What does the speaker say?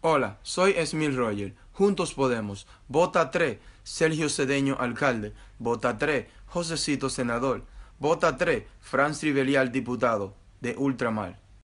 Hola, soy Esmil Roger. Juntos podemos. Vota 3. Sergio Cedeño, alcalde. Vota 3. Josecito, senador. Vota 3. Franz Rivelial, diputado. De Ultramar.